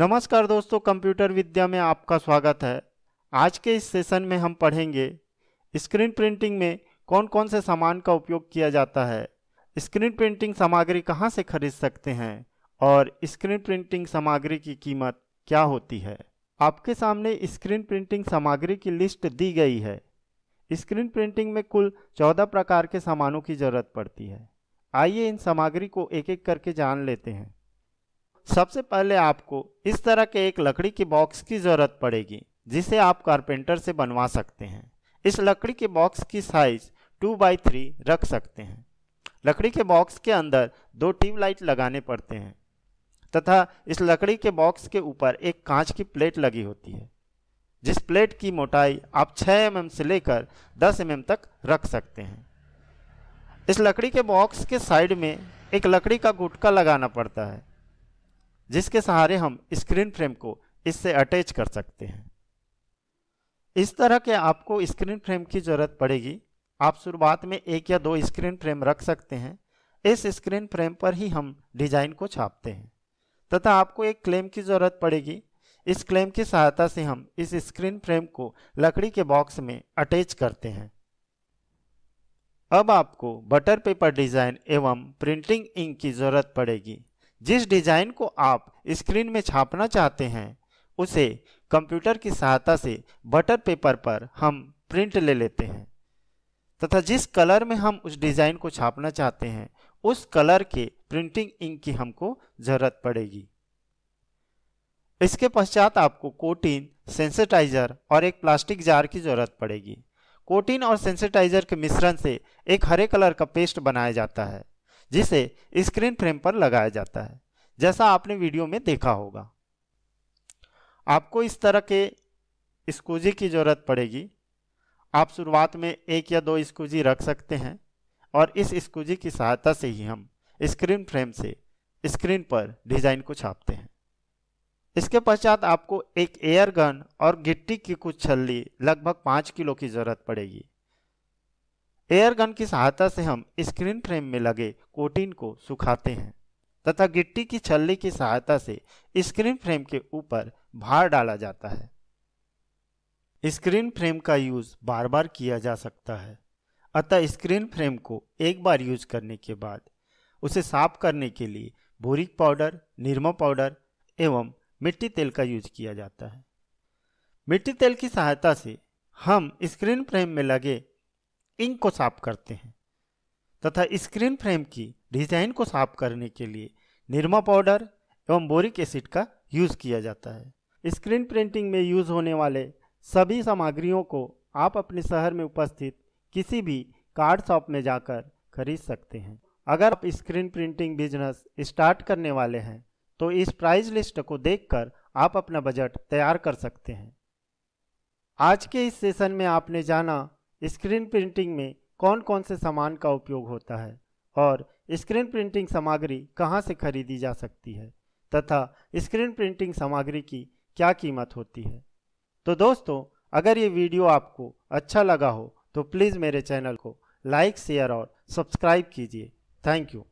नमस्कार दोस्तों कंप्यूटर विद्या में आपका स्वागत है आज के इस सेशन में हम पढ़ेंगे स्क्रीन प्रिंटिंग में कौन कौन से सामान का उपयोग किया जाता है स्क्रीन प्रिंटिंग सामग्री कहाँ से खरीद सकते हैं और स्क्रीन प्रिंटिंग सामग्री की कीमत क्या होती है आपके सामने स्क्रीन प्रिंटिंग सामग्री की लिस्ट दी गई है स्क्रीन प्रिंटिंग में कुल चौदह प्रकार के सामानों की जरूरत पड़ती है आइए इन सामग्री को एक एक करके जान लेते हैं सबसे पहले आपको इस तरह के एक लकड़ी के बॉक्स की ज़रूरत पड़ेगी जिसे आप कारपेंटर से बनवा सकते हैं इस लकड़ी के बॉक्स की साइज टू बाई थ्री रख सकते हैं लकड़ी के बॉक्स के अंदर दो ट्यूबलाइट लगाने पड़ते हैं तथा इस लकड़ी के बॉक्स के ऊपर एक कांच की प्लेट लगी होती है जिस प्लेट की मोटाई आप 6 एम से लेकर 10 एम तक रख सकते हैं इस लकड़ी के बॉक्स के साइड में एक लकड़ी का गुटका लगाना पड़ता है जिसके सहारे हम स्क्रीन फ्रेम को इससे अटैच कर सकते हैं इस तरह के आपको स्क्रीन फ्रेम की ज़रूरत पड़ेगी आप शुरुआत में एक या दो स्क्रीन फ्रेम रख सकते हैं इस स्क्रीन फ्रेम पर ही हम डिज़ाइन को छापते हैं तथा आपको एक क्लेम की ज़रूरत पड़ेगी इस क्लेम की सहायता से हम इस स्क्रीन फ्रेम को लकड़ी के बॉक्स में अटैच करते हैं अब आपको बटर पेपर डिज़ाइन एवं प्रिंटिंग इंक की ज़रूरत पड़ेगी जिस डिज़ाइन को आप स्क्रीन में छापना चाहते हैं उसे कंप्यूटर की सहायता से बटर पेपर पर हम प्रिंट ले लेते हैं तथा जिस कलर में हम उस डिज़ाइन को छापना चाहते हैं उस कलर के प्रिंटिंग इंक की हमको ज़रूरत पड़ेगी इसके पश्चात आपको कोटीन सेंसेटाइज़र और एक प्लास्टिक जार की ज़रूरत पड़ेगी कोटीन और सेंसेटाइज़र के मिश्रण से एक हरे कलर का पेस्ट बनाया जाता है जिसे स्क्रीन फ्रेम पर लगाया जाता है जैसा आपने वीडियो में देखा होगा आपको इस तरह के स्कूजी की ज़रूरत पड़ेगी आप शुरुआत में एक या दो स्कूजी रख सकते हैं और इस स्कूजी की सहायता से ही हम स्क्रीन फ्रेम से स्क्रीन पर डिज़ाइन को छापते हैं इसके पश्चात आपको एक एयर गन और गिट्टी की कुछ छल्ली लगभग पाँच किलो की ज़रूरत पड़ेगी एयर गन की सहायता से हम स्क्रीन फ्रेम में लगे कोटिन को सुखाते हैं तथा गिट्टी की छल्ली की सहायता से स्क्रीन फ्रेम के ऊपर भार डाला जाता है स्क्रीन फ्रेम का यूज बार बार किया जा सकता है अतः स्क्रीन फ्रेम को एक बार यूज करने के बाद उसे साफ करने के लिए बोरिक पाउडर निरमा पाउडर एवं मिट्टी तेल का यूज किया जाता है मिट्टी तेल की सहायता से हम स्क्रीन फ्रेम में लगे इंक को साफ करते हैं तथा स्क्रीन फ्रेम की डिजाइन को साफ करने के लिए निरमा पाउडर एवं बोरिक एसिड का यूज़ किया जाता है स्क्रीन प्रिंटिंग में यूज़ होने वाले सभी सामग्रियों को आप अपने शहर में उपस्थित किसी भी कार्ड शॉप में जाकर खरीद सकते हैं अगर आप स्क्रीन प्रिंटिंग बिजनेस स्टार्ट करने वाले हैं तो इस प्राइस लिस्ट को देखकर आप अपना बजट तैयार कर सकते हैं आज के इस सेशन में आपने जाना स्क्रीन प्रिंटिंग में कौन कौन से सामान का उपयोग होता है और स्क्रीन प्रिंटिंग सामग्री कहाँ से खरीदी जा सकती है तथा स्क्रीन प्रिंटिंग सामग्री की क्या कीमत होती है तो दोस्तों अगर ये वीडियो आपको अच्छा लगा हो तो प्लीज़ मेरे चैनल को लाइक शेयर और सब्सक्राइब कीजिए थैंक यू